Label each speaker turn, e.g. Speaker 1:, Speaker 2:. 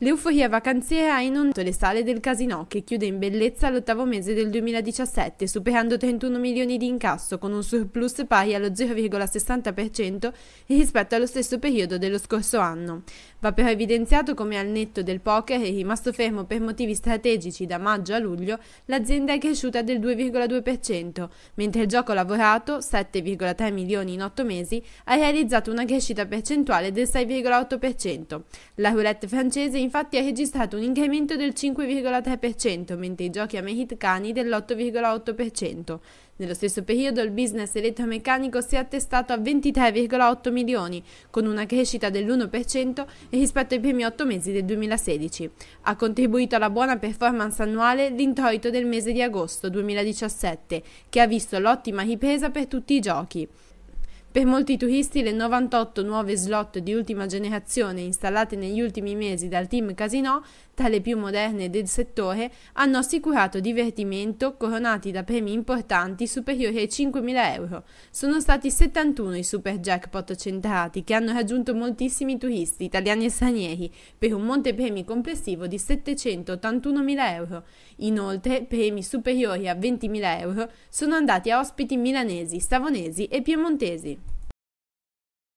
Speaker 1: L'euforia vacanziera ha inondato le sale del casino che chiude in bellezza l'ottavo mese del 2017 superando 31 milioni di incasso con un surplus pari allo 0,60% rispetto allo stesso periodo dello scorso anno. Va però evidenziato come al netto del poker è rimasto fermo per motivi strategici da maggio a luglio l'azienda è cresciuta del 2,2% mentre il gioco lavorato 7,3 milioni in 8 mesi ha realizzato una crescita percentuale del 6,8%. La roulette francese infatti ha registrato un incremento del 5,3%, mentre i giochi americani dell'8,8%. Nello stesso periodo il business elettromeccanico si è attestato a 23,8 milioni, con una crescita dell'1% rispetto ai primi 8 mesi del 2016. Ha contribuito alla buona performance annuale l'introito del mese di agosto 2017, che ha visto l'ottima ripresa per tutti i giochi. Per molti turisti le 98 nuove slot di ultima generazione installate negli ultimi mesi dal team Casino, tra le più moderne del settore, hanno assicurato divertimento coronati da premi importanti superiori ai 5.000 euro. Sono stati 71 i super jackpot centrati che hanno raggiunto moltissimi turisti, italiani e stranieri, per un montepremi complessivo di 781.000 euro. Inoltre, premi superiori a 20.000 euro sono andati a ospiti milanesi, savonesi e piemontesi.